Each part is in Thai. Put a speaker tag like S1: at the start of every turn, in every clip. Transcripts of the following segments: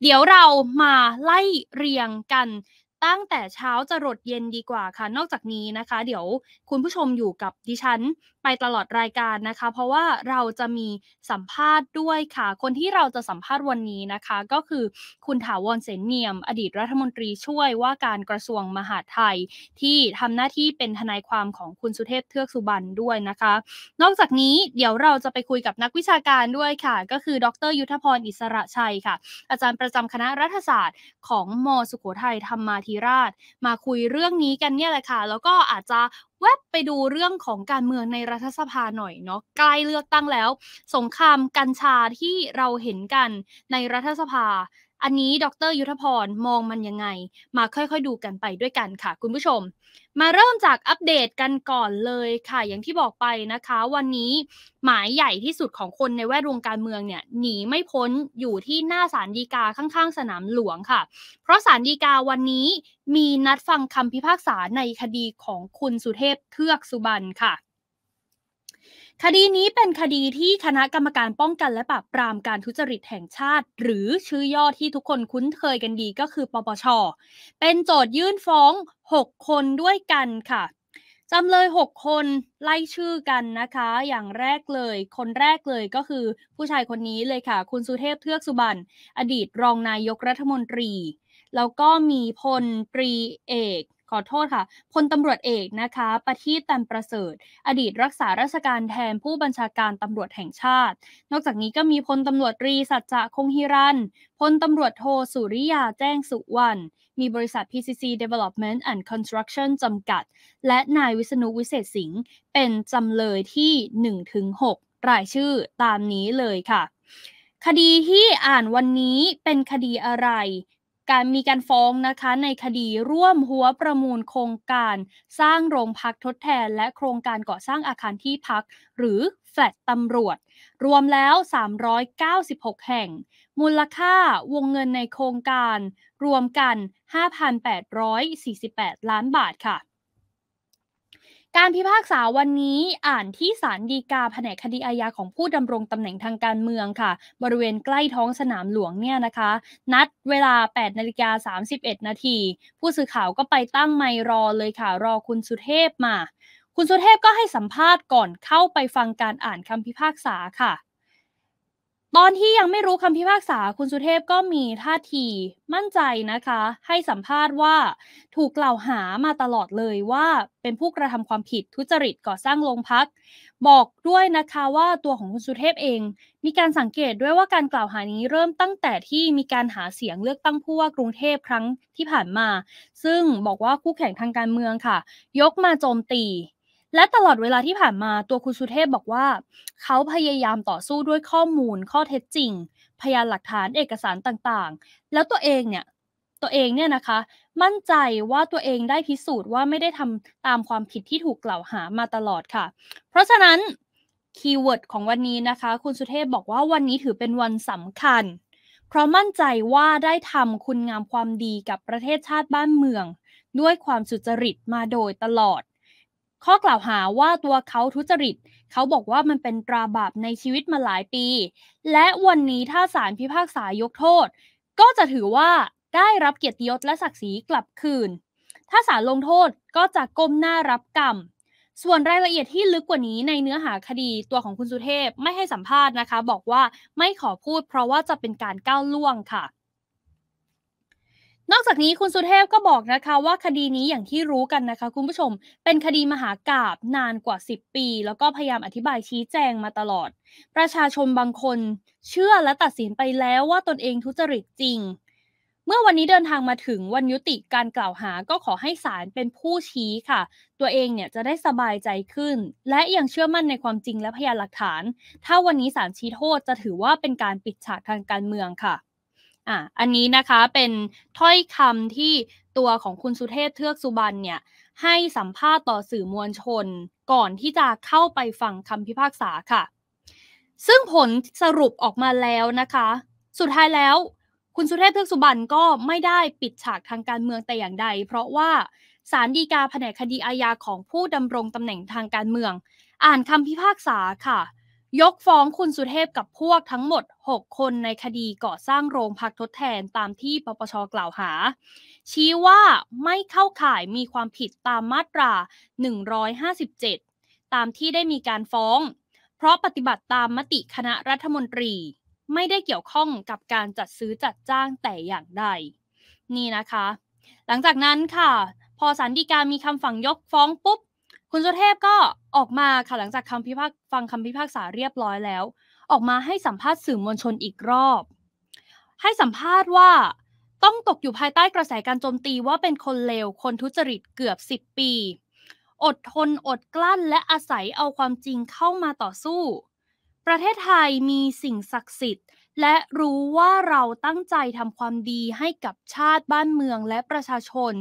S1: เดี๋ยวเรามาไล่เรียงกันตั้งแต่เช้า จะรดเย็นดีกว่าค่ะ นอกจากนี้นะคะเดี๋ยวคุณผู้ชมอยู่กับดิฉันไปตลอดรายการนะคะ เพราะว่าเราจะมีสัมภาษณ์ด้วยค่ะ คนที่เราจะสัมภาษณ์วันนี้นะคะ ก็คือคุณถาวรเสนเนียมอดีตรัฐมนตรีช่วยว่าการกระทรวงมหาดไทย ที่ทำหน้าที่เป็นทนายความของคุณสุเทพเทือกสุบรรณด้วยนะคะ นอกจากนี้เดี๋ยวเราจะไปคุยกับนักวิชาการด้วยค่ะ ก็คือดร ยุทธพรอิสระชัยค่ะ อาจารย์ประจำคณะรัฐศาสตร์ ของมสุโขทัยธรรมาธิีราชมาคุยเรื่องนี้กันเนี่ยแหละค่ะ แล้วก็อาจจะแวบไปดูเรื่องของการเมืองในรัฐสภาหน่อยเนาะ ใกล้เลือกตั้งแล้ว สงครามกัญชาที่เราเห็นกันในรัฐสภาอันนี้ ดร ยุทธพร มองมันยังไง มาค่อย ๆ ดูกันไปด้วยกันค่ะคุณผู้ชม มาเริ่มจากอัปเดตกันก่อนเลยค่ะ อย่างที่บอกไปนะคะ วันนี้หมายใหญ่ที่สุดของคนในแวดวงการเมืองเนี่ย หนีไม่พ้นอยู่ที่หน้าศาลฎีกาข้าง ๆ สนามหลวงค่ะ เพราะศาลฎีกาวันนี้มีนัดฟังคำพิพากษาในคดีของคุณสุเทพ เทือกสุบรรณค่ะคดีนี้เป็นคดีที่คณะกรรมการป้องกันและปราบปรามการทุจริตแห่งชาติ หรือชื่อย่อที่ทุกคนคุ้นเคยกันดีก็คือปปช เป็นโจทยื่นฟ้อง 6 คนด้วยกันค่ะจำเลย 6 คนไล่ชื่อกันนะคะ อย่างแรกเลย คนแรกเลยก็คือผู้ชายคนนี้เลยค่ะ คุณสุเทพ เทือกสุบรรณอดีตรองนายกรัฐมนตรีแล้วก็มีพลตรีเอกขอโทษค่ะพลตำรวจเอกนะคะ ประทีปตันประเสริฐอดีตรักษาราชการแทนผู้บัญชาการตำรวจแห่งชาติ นอกจากนี้ก็มีพลตำรวจตรีสัจจะคงฮิรันพลตำรวจโทสุริยาแจ้งสุวรรณมีบริษัท PCC Development and Construction จำกัด และนายวิษณุวิเศษสิงห์เป็นจำเลยที่ 1-6 รายชื่อตามนี้เลยค่ะ คดีที่อ่านวันนี้เป็นคดีอะไรการมีการฟ้องนะคะในคดีร่วมหัวประมูลโครงการสร้างโรงพักทดแทนและโครงการก่อสร้างอาคารที่พักหรือแฟลตตำรวจ รวมแล้ว 396 แห่ง มูลค่าวงเงินในโครงการรวมกัน 5,848 ล้านบาทค่ะการพิพากษาวันนี้อ่านที่ศาลฎีกาแผนกคดีอาญาของผู้ดำรงตำแหน่งทางการเมืองค่ะ บริเวณใกล้ท้องสนามหลวงเนี่ยนะคะ นัดเวลา8นาฬิกา31 นาที ผู้สื่อข่าวก็ไปตั้งไมรอเลยค่ะ รอคุณสุเทพมา คุณสุเทพก็ให้สัมภาษณ์ก่อนเข้าไปฟังการอ่านคำพิพากษาค่ะตอนที่ยังไม่รู้คำพิพากษาคุณสุเทพก็มีท่าที มั่นใจนะคะ ให้สัมภาษณ์ว่า ถูกกล่าวหามาตลอดเลยว่าเป็นผู้กระทำความผิดทุจริตก่อสร้างโรงพัก บอกด้วยนะคะว่าตัวของคุณสุเทพเอง มีการสังเกตด้วยว่าการกล่าวหานี้เริ่มตั้งแต่ที่มีการหาเสียงเลือกตั้งผู้ว่ากรุงเทพครั้งที่ผ่านมา ซึ่งบอกว่าคู่แข่งทางการเมืองค่ะ ยกมาโจมตีและตลอดเวลาที่ผ่านมาตัวคุณสุเทพบอกว่าเขาพยายามต่อสู้ด้วยข้อมูล ข้อเท็จจริง พยานหลักฐานเอกสารต่างๆ แล้วตัวเองเนี่ยตัวเองเนี่ยนะคะมั่นใจว่าตัวเองได้พิสูจน์ว่าไม่ได้ทำตามความผิดที่ถูกกล่าวหามาตลอดค่ะ เพราะฉะนั้นคีย์เวิร์ดของวันนี้นะคะคุณสุเทพบอกว่าวันนี้ถือเป็นวันสำคัญ เพราะมั่นใจว่าได้ทำคุณงามความดีกับประเทศชาติบ้านเมือง ด้วยความสุจริตมาโดยตลอดข้อกล่าวหาว่าตัวเขาทุจริต เขาบอกว่ามันเป็นตราบาปในชีวิตมาหลายปี และวันนี้ถ้าศาลพิพากษายกโทษก็จะถือว่าได้รับเกียรติยศและศักดิ์ศรีกลับคืน ถ้าศาลลงโทษก็จะก้มหน้ารับกรรม ส่วนรายละเอียดที่ลึกกว่านี้ในเนื้อหาคดีตัวของคุณสุเทพไม่ให้สัมภาษณ์นะคะ บอกว่าไม่ขอพูดเพราะว่าจะเป็นการก้าวล่วงค่ะนอกจากนี้คุณสุเทพก็บอกนะคะว่าคดีนี้อย่างที่รู้กันนะคะคุณผู้ชมเป็นคดีมหากราบนานกว่า 10 ปีแล้วก็พยายามอธิบายชี้แจงมาตลอด ประชาชนบางคน เชื่อและตัดสินไปแล้วว่าตนเองทุจริตจริง เมื่อวันนี้เดินทางมาถึงวันยุติการกล่าวหาก็ขอให้ศาลเป็นผู้ชี้ค่ะ ตัวเองเนี่ยจะได้สบายใจขึ้น และยังเชื่อมั่นในความจริงและพยานหลักฐาน ถ้าวันนี้ศาลชี้โทษจะถือว่าเป็นการปิดฉากทางการเมืองค่ะอ่ะอันนี้นะคะเป็นถ้อยคำที่ตัวของคุณสุเทพ เทือกสุบันเนี่ยให้สัมภาษณ์ต่อสื่อมวลชนก่อนที่จะเข้าไปฟังคำพิพากษาค่ะ ซึ่งผลสรุปออกมาแล้วนะคะ สุดท้ายแล้วคุณสุเทพ เทือกสุบันก็ไม่ได้ปิดฉากทางการเมืองแต่อย่างใด เพราะว่าสารดีกาแผนกคดีอาญาของผู้ดำรงตำแหน่งทางการเมือง อ่านคำพิพากษาค่ะยกฟ้องคุณสุเทพกับพวกทั้งหมด 6 คนในคดีก่อสร้างโรงพักทดแทนตามที่ปปชกล่าวหา ชี้ว่าไม่เข้าข่ายมีความผิดตามมาตรา 157 ตามที่ได้มีการฟ้อง เพราะปฏิบัติตามมติคณะรัฐมนตรี ไม่ได้เกี่ยวข้องกับการจัดซื้อจัดจ้างแต่อย่างใด นี่นะคะ หลังจากนั้นค่ะ พอสารดีกามีคำฝั่งยกฟ้องปุ๊บคุณสุเทพก็ออกมาค่ะหลังจากคำพิพากฟังคำพิพากษาเรียบร้อยแล้ว ออกมาให้สัมภาษณ์สื่อมวลชนอีกรอบ ให้สัมภาษณ์ว่า ต้องตกอยู่ภายใต้กระแสการโจมตีว่าเป็นคนเลวคนทุจริตเกือบ10ปี อดทนอดกลั้นและอาศัยเอาความจริงเข้ามาต่อสู้ ประเทศไทยมีสิ่งศักดิ์สิทธิ์ และรู้ว่าเราตั้งใจทำความดีให้กับชาติบ้านเมืองและประชาชน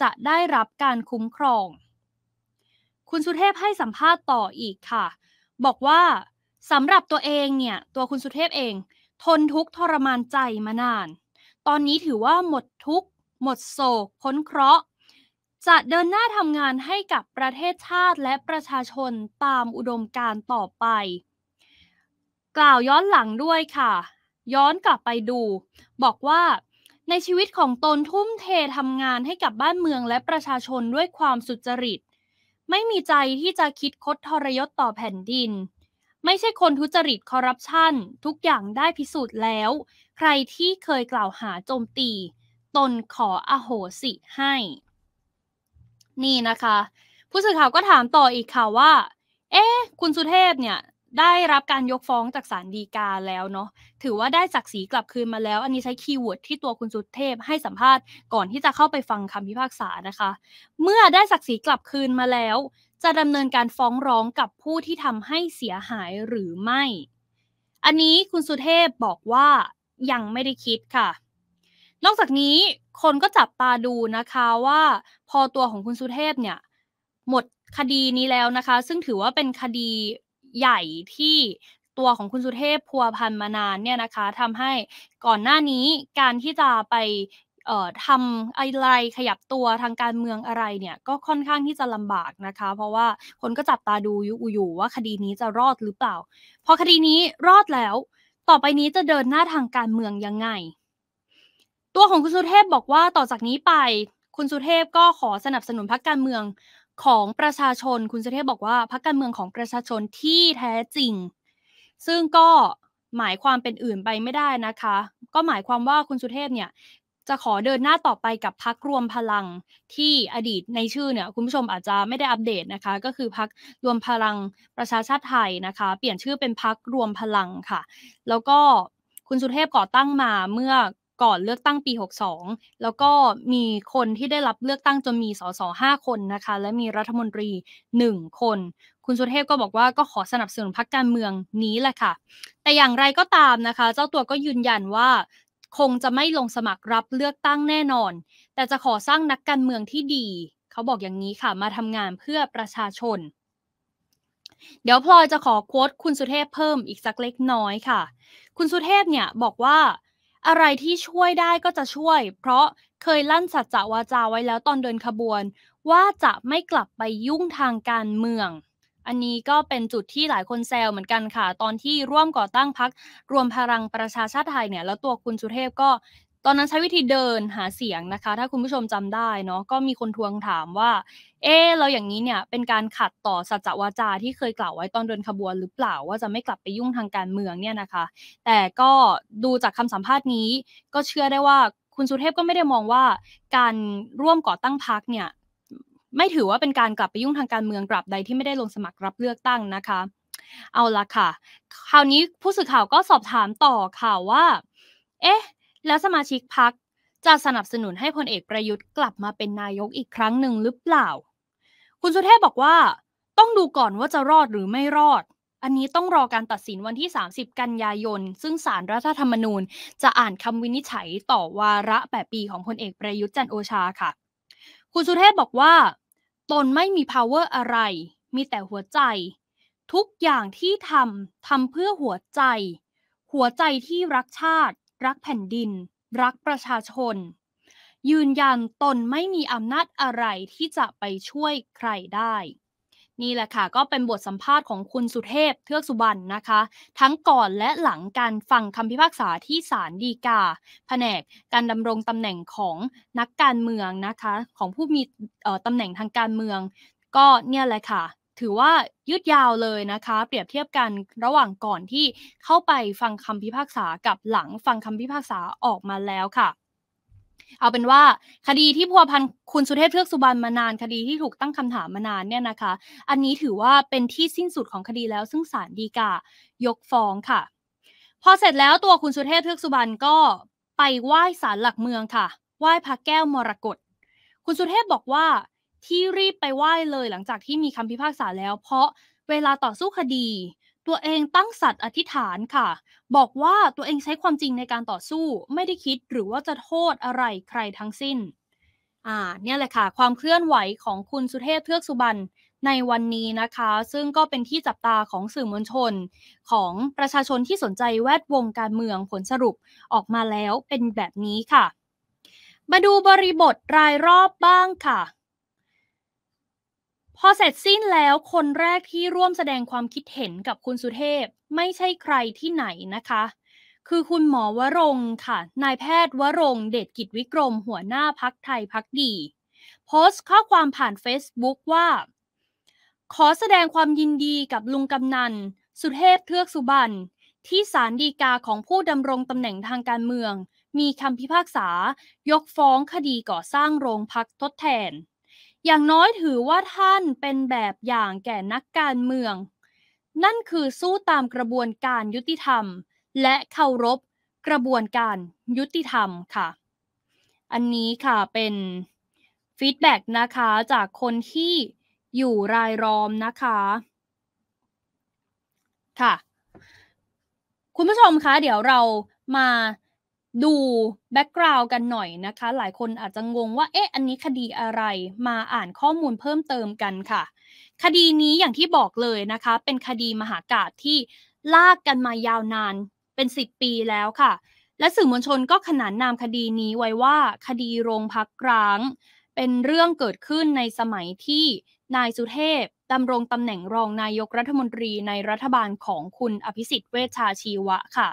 S1: จะได้รับการคุ้มครองคุณสุเทพให้สัมภาษณ์ต่ออีกค่ะ บอกว่าสำหรับตัวเองเนี่ยตัวคุณสุเทพเอง ทนทุกทรมานใจมานาน ตอนนี้ถือว่าหมดทุกหมดโศกพ้นเคราะห์จะเดินหน้าทำงานให้กับประเทศชาติและประชาชนตามอุดมการต่อไป กล่าวย้อนหลังด้วยค่ะ ย้อนกลับไปดู บอกว่า ในชีวิตของตนทุ่มเททำงานให้กับบ้านเมืองและประชาชนด้วยความสุจริตไม่มีใจที่จะคิดคดทรยศต่อแผ่นดิน ไม่ใช่คนทุจริตคอร์รัปชันทุกอย่างได้พิสูจน์แล้ว ใครที่เคยกล่าวหาโจมตี ตนขออโหสิให้ นี่นะคะ ผู้สื่อข่าวก็ถามต่ออีกค่ะว่า เอ๊ะ คุณสุเทพเนี่ยได้รับการยกฟ้องจากศาลฎีกาแล้วเนาะถือว่าได้ศักดิ์ศรีกลับคืนมาแล้ว อันนี้ใช้คีย์เวิร์ดที่ตัวคุณสุเทพ ให้สัมภาษณ์ก่อนที่จะเข้าไปฟังคำพิพากษานะคะ เมื่อได้ศักดิ์ศรีกลับคืนมาแล้ว จะดำเนินการฟ้องร้องกับผู้ที่ทำให้เสียหายหรือไม่ อันนี้คุณสุเทพบอกว่ายังไม่ได้คิดค่ะ นอกจากนี้คนก็จับตาดูนะคะว่า พอตัวของคุณสุเทพเนี่ยหมดคดีนี้แล้วนะคะ ซึ่งถือว่าเป็นคดีใหญ่ที่ตัวของคุณสุเทพพัวพันมานานเนี่ยนะคะทำให้ก่อนหน้านี้การที่จะไปทำอะไรขยับตัวทางการเมืองอะไรเนี่ยก็ค่อนข้างที่จะลำบากนะคะเพราะว่าคนก็จับตาดูยุอยู่ว่าคดีนี้จะรอดหรือเปล่าพอคดีนี้รอดแล้วต่อไปนี้จะเดินหน้าทางการเมือง ยังไง ตัวของคุณสุเทพบอกว่าต่อจากนี้ไปคุณสุเทพก็ขอสนับสนุนพรรคการเมืองของประชาชนคุณสุเทพบอกว่าพักการเมืองของประชาชนที่แท้จริง ซึ่งก็หมายความเป็นอื่นไปไม่ได้นะคะ ก็หมายความว่าคุณสุเทพเนี่ยจะขอเดินหน้าต่อไปกับพักรวมพลังที่อดีตในชื่อเนี่ย คุณผู้ชมอาจจะไม่ได้อัปเดตนะคะ ก็คือพักรวมพลังประชาชาติไทยนะคะ เปลี่ยนชื่อเป็นพักรวมพลังค่ะ แล้วก็คุณสุเทพก่อตั้งมาเมื่อก่อนเลือกตั้งปี 62แล้วก็มีคนที่ได้รับเลือกตั้งจนมีสส5คนนะคะ และมีรัฐมนตรี 1 คน คุณสุเทพก็บอกว่าก็ขอสนับสนุนพรรคการเมืองนี้แหละค่ะ แต่อย่างไรก็ตามนะคะ เจ้าตัวก็ยืนยันว่า คงจะไม่ลงสมัครรับเลือกตั้งแน่นอน แต่จะขอสร้างนักการเมืองที่ดี เขาบอกอย่างนี้ค่ะมาทำงานเพื่อประชาชน เดี๋ยวพลอยจะขอโค้ดคุณสุเทพเพิ่มอีกสักเล็กน้อยค่ะ คุณสุเทพเนี่ยบอกว่าอะไรที่ช่วยได้ก็จะช่วย เพราะเคยลั่นสัจจวาจาไว้แล้วตอนเดินขบวน ว่าจะไม่กลับไปยุ่งทางการเมือง อันนี้ก็เป็นจุดที่หลายคนแซวเหมือนกันค่ะ ตอนที่ร่วมก่อตั้งพักรวมพลังประชาชาติไทยเนี่ยแล้วตัวคุณสุเทพก็ตอนนั้นใช้วิธีเดินหาเสียงนะคะ ถ้าคุณผู้ชมจำได้เนาะ ก็มีคนทวงถามว่า เออเราอย่างนี้เนี่ย เป็นการขัดต่อสัจวาจาที่เคยกล่าวไว้ตอนเดินขบวนหรือเปล่าว่าจะไม่กลับไปยุ่งทางการเมืองเนี่ยนะคะ แต่ก็ดูจากคำสัมภาษณ์นี้ก็เชื่อได้ว่าคุณสุเทพก็ไม่ได้มองว่าการร่วมก่อตั้งพักเนี่ยไม่ถือว่าเป็นการกลับไปยุ่งทางการเมืองกลับใดที่ไม่ได้ลงสมัครรับเลือกตั้งนะคะ เอาละค่ะ คราวนี้ผู้สื่อข่าวก็สอบถามต่อค่ะว่า เอ๊ะแล้วสมาชิกพักจะสนับสนุนให้พลเอกประยุทธ์กลับมาเป็นนายกอีกครั้งหนึ่งหรือเปล่า คุณสุเทพบอกว่า ต้องดูก่อนว่าจะรอดหรือไม่รอด อันนี้ต้องรอการตัดสินวันที่ 30 กันยายน ซึ่งสารรัฐธรรมนูญ จะอ่านคำวินิจฉัยต่อวาระ8 ปีของพลเอกประยุทธ์จันโอชาค่ะ คุณสุเทพบอกว่า ตนไม่มี power อะไร มีแต่หัวใจ ทุกอย่างที่ทำทำเพื่อหัวใจ หัวใจที่รักชาติรักแผ่นดิน รักประชาชน ยืนยันตนไม่มีอำนาจอะไรที่จะไปช่วยใครได้ นี่แหละค่ะก็เป็นบทสัมภาษณ์ของคุณสุเทพเทือกสุบรรณนะคะ ทั้งก่อนและหลังการฟังคำพิพากษาที่ศาลฎีกาแผนกการดำรงตำแหน่งของนักการเมืองนะคะ ของผู้มีตำแหน่งทางการเมือง ก็เนี่ยแหละค่ะถือว่ายืดยาวเลยนะคะ เปรียบเทียบกันระหว่างก่อนที่เข้าไปฟังคำพิพากษากับหลังฟังคำพิพากษาออกมาแล้วค่ะ เอาเป็นว่าคดีที่พัวพันคุณสุเทพเทือกสุบรรณมานานคดีที่ถูกตั้งคำถามมานานเนี่ยนะคะ อันนี้ถือว่าเป็นที่สิ้นสุดของคดีแล้วซึ่งศาลฎีกายกฟ้องค่ะ พอเสร็จแล้วตัวคุณสุเทพเทือกสุบรรณก็ไปไหว้ศาลหลักเมืองค่ะ ไหว้พระแก้วมรกต คุณสุเทพบอกว่าที่รีบไปไหว้เลยหลังจากที่มีคำพิพากษาแล้ว เพราะเวลาต่อสู้คดี ตัวเองตั้งสัตย์อธิษฐานค่ะ บอกว่าตัวเองใช้ความจริงในการต่อสู้ไม่ได้คิดหรือว่าจะโทษอะไรใครทั้งสิ้น อ่าเนี่ยแหละค่ะ ความเคลื่อนไหวของคุณสุเทพเทือกสุบรรณในวันนี้นะคะ ซึ่งก็เป็นที่จับตาของสื่อมวลชน ของประชาชนที่สนใจแวดวงการเมืองผลสรุปออกมาแล้วเป็นแบบนี้ค่ะ มาดูบริบทรายรอบบ้างค่ะพอเสร็จสิ้นแล้วคนแรกที่ร่วมแสดงความคิดเห็นกับคุณสุเทพ ไม่ใช่ใครที่ไหนนะคะ คือคุณหมอวรงค่ะ นายแพทย์วรงเดชกิจวิกรมหัวหน้าพักไทยพักดี โพสต์ข้อความผ่าน Facebook ว่า ขอแสดงความยินดีกับลุงกำนัน สุเทพเทือกสุบรรณที่ศาลฎีกาของผู้ดำรงตำแหน่งทางการเมือง มีคำพิพากษา ยกฟ้องคดีก่อสร้างโรงพักทดแทนอย่างน้อยถือว่าท่านเป็นแบบอย่างแก่นักการเมือง นั่นคือสู้ตามกระบวนการยุติธรรม และเคารพกระบวนการยุติธรรมค่ะ อันนี้ค่ะเป็นฟีดแบ็กนะคะจากคนที่อยู่รายรอมนะคะค่ะคุณผู้ชมคะเดี๋ยวเรามาดูแบ็กกราวน์กันหน่อยนะคะ หลายคนอาจจะงงว่าเอ๊ะอันนี้คดีอะไรมาอ่านข้อมูลเพิ่มเติมกันค่ะ คดีนี้อย่างที่บอกเลยนะคะ เป็นคดีมหากาศที่ลากกันมายาวนานเป็น10ปีแล้วค่ะ และสื่อมวลชนก็ขนานนามคดีนี้ไว้ว่าคดีโรงพักร้างเป็นเรื่องเกิดขึ้นในสมัยที่นายสุเทพดำรงตำแหน่งรองนายกรัฐมนตรีในรัฐบาลของคุณอภิสิทธิ์เวชชาชีวะค่ะ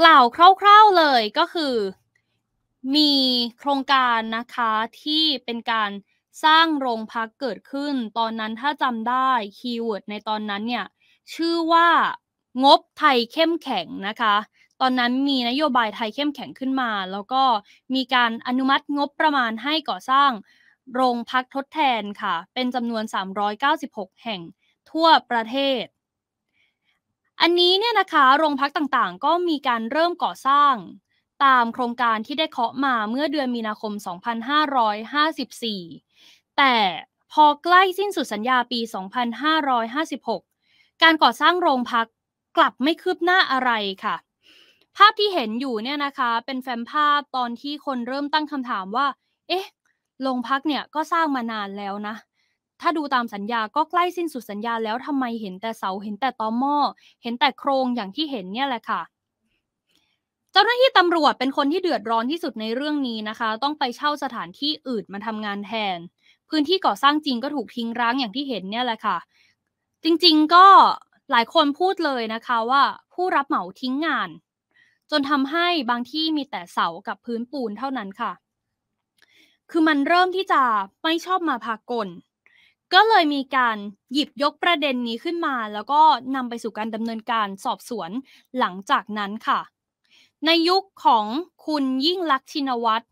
S1: กล่าวคร่าว ๆ เลยก็คือมีโครงการนะคะที่เป็นการสร้างโรงพักเกิดขึ้น ตอนนั้นถ้าจำได้คีย์เวิร์ดในตอนนั้นเนี่ยชื่อว่างบไทยเข้มแข็งนะคะ ตอนนั้นมีนโยบายไทยเข้มแข็งขึ้นมาแล้วก็มีการอนุมัติงบประมาณให้ก่อสร้างโรงพักทดแทนค่ะ เป็นจำนวน 396 แห่งทั่วประเทศอันนี้เนี่ยนะคะ โรงพักต่างๆ ก็มีการเริ่มก่อสร้างตามโครงการที่ได้เคาะมาเมื่อเดือนมีนาคม 2554 แต่พอใกล้สิ้นสุดสัญญาปี 2556 การก่อสร้างโรงพักกลับไม่คืบหน้าอะไรค่ะ ภาพที่เห็นอยู่เนี่ยนะคะ เป็นแฟ้มภาพตอนที่คนเริ่มตั้งคำถามว่า เอ๊ะ โรงพักเนี่ยก็สร้างมานานแล้วนะถ้าดูตามสัญญาก็ใกล้สิ้นสุดสัญญาแล้วทำไมเห็นแต่เสาเห็นแต่ตอหม้อเห็นแต่โครงอย่างที่เห็นเนี่ยแหละค่ะ เจ้าหน้าที่ตำรวจเป็นคนที่เดือดร้อนที่สุดในเรื่องนี้นะคะ ต้องไปเช่าสถานที่อื่นมาทำงานแทน พื้นที่ก่อสร้างจริงก็ถูกทิ้งร้างอย่างที่เห็นเนี่ยแหละค่ะจริงๆก็หลายคนพูดเลยนะคะว่า ผู้รับเหมาทิ้งงาน จนทำให้บางที่มีแต่เสากับพื้นปูนเท่านั้นค่ะ คือมันเริ่มที่จะไม่ชอบมาพากลก็เลยมีการหยิบยกประเด็นนี้ขึ้นมา แล้วก็นำไปสู่การดำเนินการสอบสวนหลังจากนั้นค่ะ ในยุคของคุณยิ่งลักษณ์ชินวัตร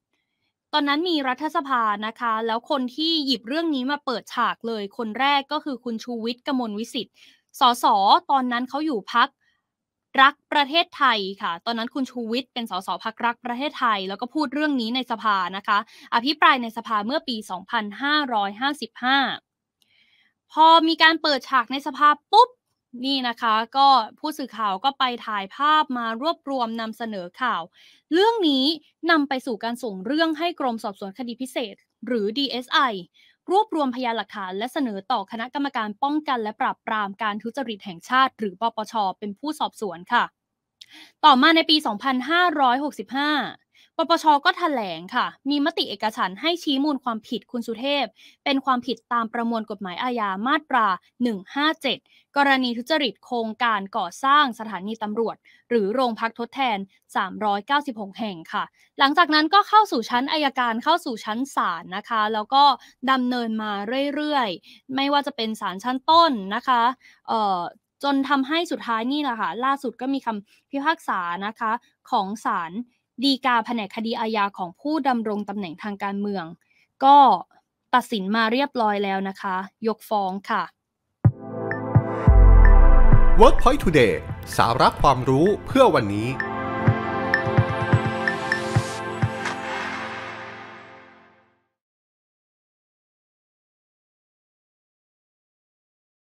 S1: ตอนนั้นมีรัฐสภานะคะ แล้วคนที่หยิบเรื่องนี้มาเปิดฉากเลย คนแรกก็คือคุณชูวิทย์กมลวิสิทธิ์สส ตอนนั้นเขาอยู่พักรักประเทศไทยค่ะ ตอนนั้นคุณชูวิทย์เป็นสสพักรักประเทศไทย แล้วก็พูดเรื่องนี้ในสภานะคะ อภิปรายในสภาเมื่อปี 2555พอมีการเปิดฉากในสภาปุ๊บนี่นะคะ ก็ผู้สื่อข่าวก็ไปถ่ายภาพมารวบรวมนำเสนอข่าว เรื่องนี้นำไปสู่การส่งเรื่องให้กรมสอบสวนคดีพิเศษ หรือ DSI รวบรวมพยานหลักฐาน และเสนอต่อคณะกรรมการป้องกันและปราบปรามการทุจริตแห่งชาติ หรือปปช เป็นผู้สอบสวนค่ะ ต่อมาในปี 2565ปช ก็ถแถลงค่ะ มีมติเอกฉันให้ชี้มูลความผิดคุณสุเทพ เป็นความผิดตามประมวลกฎหมายอาญามาตรา 157 กรณีทุจริตโครงการก่อสร้างสถานีตำรวจ หรือโรงพักทดแทน 396 แห่งค่ะ หลังจากนั้นก็เข้าสู่ชั้นอายการเข้าสู่ชั้นศาลนะคะ แล้วก็ดำเนินมาเรื่อยๆ ไม่ว่าจะเป็นศาลชั้นต้นนะคะ เออ่จนทำให้สุดท้ายนี่แหละค่ะ ล่าสุดก็มีคำพิพากษานะคะของศาลดีกาแผนคดีอาญาของผู้ดำรงตำแหน่งทางการเมือง ก็ตัดสินมาเรียบร้อยแล้วนะคะ ยกฟ้องค่ะ Workpoint Today สาระความรู้เพื่อวันนี้